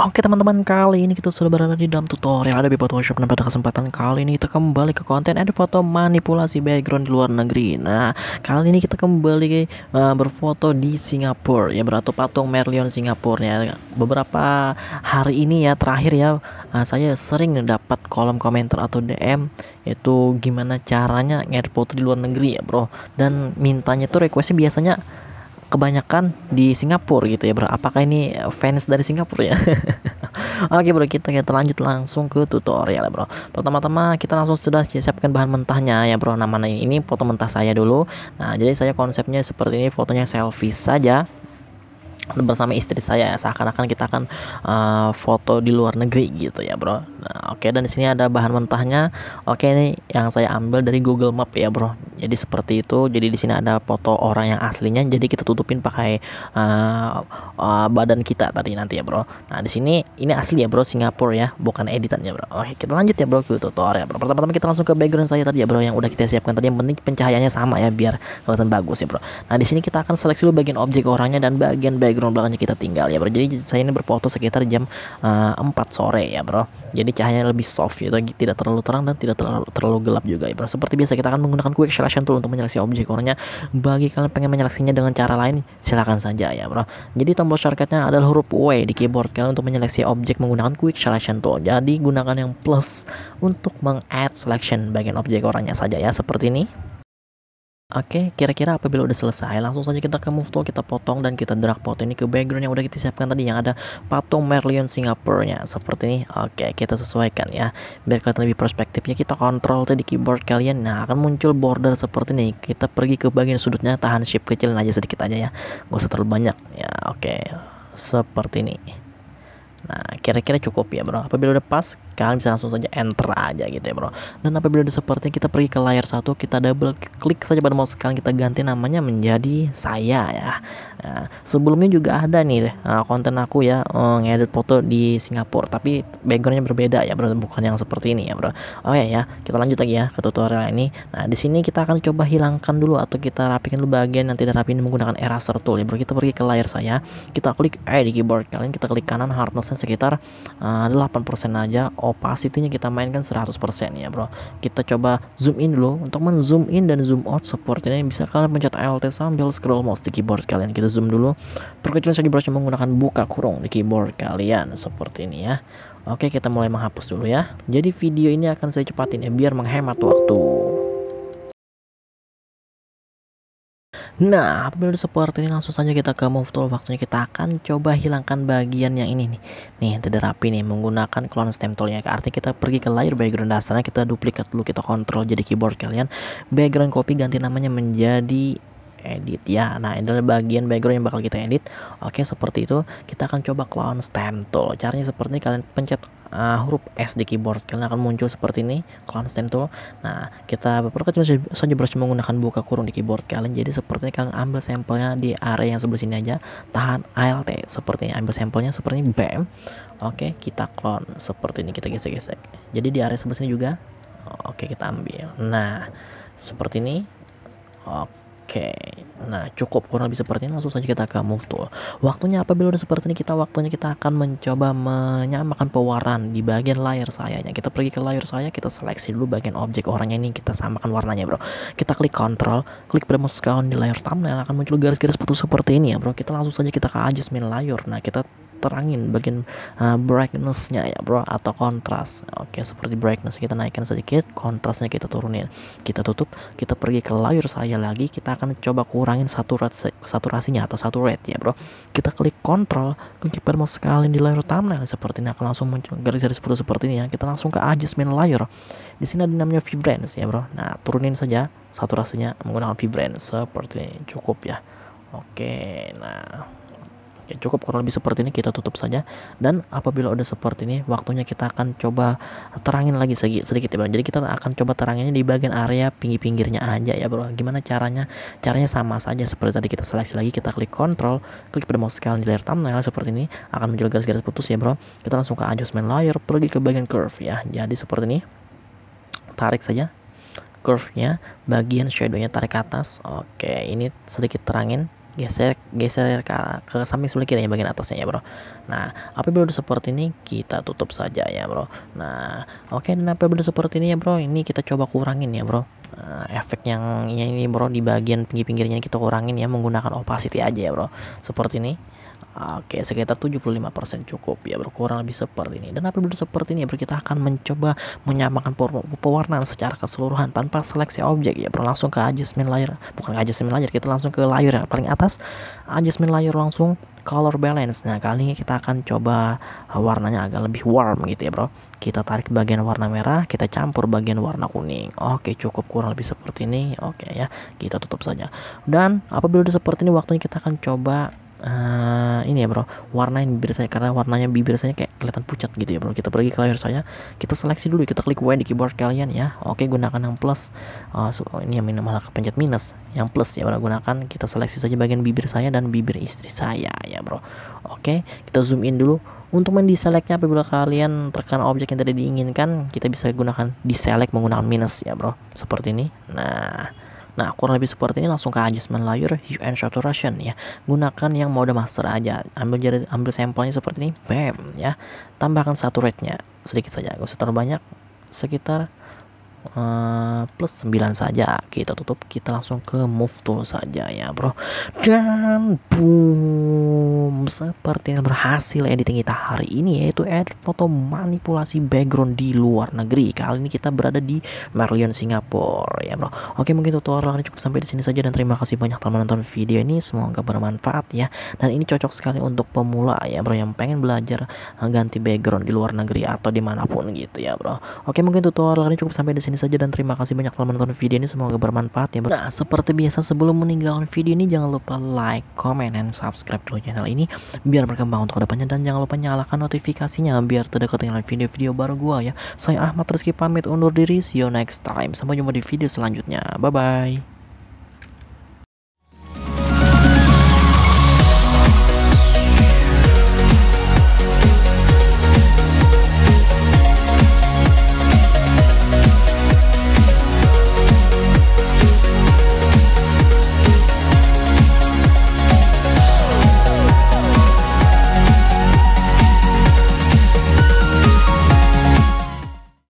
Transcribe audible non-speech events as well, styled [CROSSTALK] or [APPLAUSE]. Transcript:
Oke teman-teman, kali ini kita sudah berada di dalam tutorial ada Photoshop dan pada kesempatan kali ini kita kembali ke konten ada foto manipulasi background di luar negeri. Nah, kali ini kita kembali uh, berfoto di Singapura ya berarti patung Merlion Singapura ya. Beberapa hari ini ya terakhir ya uh, saya sering dapat kolom komentar atau DM yaitu gimana caranya ngedit foto di luar negeri ya, Bro. Dan mintanya tuh requestnya biasanya kebanyakan di Singapura gitu ya bro apakah ini fans dari Singapura ya [LAUGHS] Oke bro kita kita lanjut langsung ke tutorial ya bro Pertama-tama kita langsung sudah siapkan bahan mentahnya ya bro Nama ini foto mentah saya dulu Nah jadi saya konsepnya seperti ini fotonya selfie saja bersama istri saya ya seakan-akan kita akan uh, foto di luar negeri gitu ya bro Nah, oke okay, dan di sini ada bahan mentahnya. Oke, okay, ini yang saya ambil dari Google Map ya, Bro. Jadi seperti itu. Jadi di sini ada foto orang yang aslinya. Jadi kita tutupin pakai uh, uh, badan kita tadi nanti ya, Bro. Nah, di sini ini asli ya, Bro, Singapura ya, bukan editannya, Bro. Oke, okay, kita lanjut ya, Bro, ke tutorial. Bro. Pertama-tama kita langsung ke background saya tadi ya, Bro, yang udah kita siapkan tadi. Yang penting pencahayaannya sama ya biar kelihatan bagus ya, Bro. Nah, di sini kita akan seleksi dulu bagian objek orangnya dan bagian background belakangnya kita tinggal ya, Bro. Jadi saya ini berfoto sekitar jam uh, eh, 4 sore ya, Bro. Jadi jadi cahayanya lebih soft gitu tidak terlalu terang dan tidak terlalu terlalu gelap juga ya seperti biasa kita akan menggunakan quick selection tool untuk menyeleksi objek orangnya bagi kalian pengen menyeleksinya dengan cara lain silahkan saja ya bro jadi tombol shortcutnya adalah huruf W di keyboard kalian untuk menyeleksi objek menggunakan quick selection tool jadi gunakan yang plus untuk meng-add selection bagian objek orangnya saja ya seperti ini Oke, okay, kira-kira apabila udah selesai, langsung saja kita ke move tool, kita potong dan kita drag foto ini ke background yang udah kita siapkan tadi yang ada patung Merlion Singapurnya Seperti ini. Oke, okay, kita sesuaikan ya. Biar kelihatan lebih perspektifnya, kita kontrol tadi keyboard kalian. Nah, akan muncul border seperti ini. Kita pergi ke bagian sudutnya, tahan shift kecilin aja sedikit aja ya. Gak usah terlalu banyak. Ya, oke. Okay. Seperti ini. Nah, kira-kira cukup ya, Bro. Apabila udah pas, kalian bisa langsung saja enter aja gitu ya, Bro. Dan apabila udah seperti kita pergi ke layar satu, kita double klik saja pada mouse kalian, kita ganti namanya menjadi saya ya. Nah, sebelumnya juga ada nih eh, konten aku ya uh, ngedit foto di Singapura, tapi backgroundnya berbeda ya, bro. Bukan yang seperti ini ya, bro. Oke oh okay, ya, ya, kita lanjut lagi ya ke tutorial ini. Nah, di sini kita akan coba hilangkan dulu atau kita rapikan dulu bagian yang tidak rapi ini menggunakan eraser tool ya, bro. Kita pergi ke layar saya, kita klik eh di keyboard kalian, kita klik kanan hardnessnya sekitar uh, eh, 8% aja, opacity-nya kita mainkan 100% ya, bro. Kita coba zoom in dulu untuk men zoom in dan zoom out seperti ini bisa kalian pencet Alt sambil scroll mouse di keyboard kalian gitu zoom dulu perkecil saja brushnya menggunakan buka kurung di keyboard kalian seperti ini ya oke kita mulai menghapus dulu ya jadi video ini akan saya cepatin ya biar menghemat waktu Nah, apabila seperti ini langsung saja kita ke move tool waktunya kita akan coba hilangkan bagian yang ini nih. Nih, tidak rapi nih menggunakan clone stem toolnya. Artinya kita pergi ke layer background dasarnya kita duplikat dulu kita kontrol jadi keyboard kalian. Background copy ganti namanya menjadi edit ya nah ini adalah bagian background yang bakal kita edit oke seperti itu kita akan coba clone stem tool caranya seperti ini kalian pencet uh, huruf S di keyboard kalian akan muncul seperti ini clone stem tool nah kita berperkecil saja brush menggunakan buka kurung di keyboard kalian jadi seperti ini kalian ambil sampelnya di area yang sebelah sini aja tahan alt seperti ini ambil sampelnya seperti ini bam oke kita clone seperti ini kita gesek-gesek jadi di area sebelah sini juga oke kita ambil nah seperti ini oke Oke, nah cukup kurang lebih seperti ini langsung saja kita ke move tool. waktunya apabila udah seperti ini kita waktunya kita akan mencoba menyamakan pewaran di bagian layar sayanya. Kita pergi ke layar saya, kita seleksi dulu bagian objek orangnya ini kita samakan warnanya bro. Kita klik control, klik pada mouse di layar thumbnail akan muncul garis-garis putus seperti ini ya bro. Kita langsung saja kita ke adjustment layer. Nah kita terangin bagian uh, brightnessnya ya bro atau kontras oke seperti brightness kita naikkan sedikit kontrasnya kita turunin kita tutup kita pergi ke layer saya lagi kita akan coba kurangin satu saturasinya atau satu saturate ya bro kita klik kontrol, klik mau sekali di layer thumbnail seperti ini akan langsung muncul garis-garis seperti, seperti ini ya kita langsung ke adjustment layer di sini ada namanya vibrance ya bro nah turunin saja saturasinya menggunakan vibrance seperti ini cukup ya oke nah Ya, cukup kurang lebih seperti ini kita tutup saja dan apabila udah seperti ini waktunya kita akan coba terangin lagi sedikit sedikit ya Jadi kita akan coba teranginnya di bagian area pinggir-pinggirnya aja ya bro. Gimana caranya? Caranya sama saja seperti tadi kita seleksi lagi kita klik control, klik pada mouse scale di layar thumbnail seperti ini akan muncul garis-garis putus ya bro. Kita langsung ke adjustment layer pergi ke bagian curve ya. Jadi seperti ini. Tarik saja curve-nya, bagian shadow-nya tarik ke atas. Oke, ini sedikit terangin geser geser ke, ke samping sebelah kiri ya bagian atasnya ya bro nah apabila udah seperti ini kita tutup saja ya bro nah oke okay, dan apabila seperti ini ya bro ini kita coba kurangin ya bro uh, efek yang ini bro di bagian pinggir-pinggirnya kita kurangin ya menggunakan opacity aja ya bro seperti ini Oke, sekitar 75% cukup ya, berkurang lebih seperti ini. Dan apabila seperti ini, ya, kita akan mencoba menyamakan pewarnaan secara keseluruhan tanpa seleksi objek ya. Berlangsung ke adjustment layer, bukan adjustment layer, kita langsung ke layer yang paling atas. Adjustment layer langsung color balance. Nah, kali ini kita akan coba eh, warnanya agak lebih warm gitu ya, Bro. Kita tarik bagian warna merah, kita campur bagian warna kuning. Oke, cukup kurang lebih seperti ini. Oke ya, kita tutup saja. Dan apabila sudah seperti ini, waktunya kita akan coba uh, ini ya bro warnain bibir saya karena warnanya bibir saya kayak kelihatan pucat gitu ya bro kita pergi ke layar saya kita seleksi dulu kita klik W di keyboard kalian ya oke gunakan yang plus uh, so, ini yang minum ke pencet minus yang plus ya bro gunakan kita seleksi saja bagian bibir saya dan bibir istri saya ya bro oke kita zoom in dulu untuk mendeselectnya apabila kalian tekan objek yang tadi diinginkan kita bisa gunakan deselect menggunakan minus ya bro seperti ini nah Nah, kurang lebih seperti ini langsung ke adjustment layer hue and saturation ya. Gunakan yang mode master aja. Ambil jari, ambil sampelnya seperti ini, bam ya. Tambahkan saturate-nya sedikit saja, gak usah terlalu banyak. Sekitar uh, plus 9 saja kita tutup kita langsung ke move tool saja ya bro dan boom seperti yang berhasil editing kita hari ini yaitu edit foto manipulasi background di luar negeri kali ini kita berada di Marlion Singapura ya bro oke mungkin tutorial ini cukup sampai di sini saja dan terima kasih banyak telah menonton video ini semoga bermanfaat ya dan ini cocok sekali untuk pemula ya bro yang pengen belajar eh, ganti background di luar negeri atau dimanapun gitu ya bro oke mungkin tutorial ini cukup sampai di sini sini saja dan terima kasih banyak telah menonton video ini semoga bermanfaat ya. Nah, seperti biasa sebelum meninggalkan video ini jangan lupa like, comment, dan subscribe dulu channel ini biar berkembang untuk kedepannya dan jangan lupa nyalakan notifikasinya biar tidak ketinggalan video-video baru gua ya. Saya Ahmad Rizky pamit undur diri, see you next time. Sampai jumpa di video selanjutnya. Bye bye.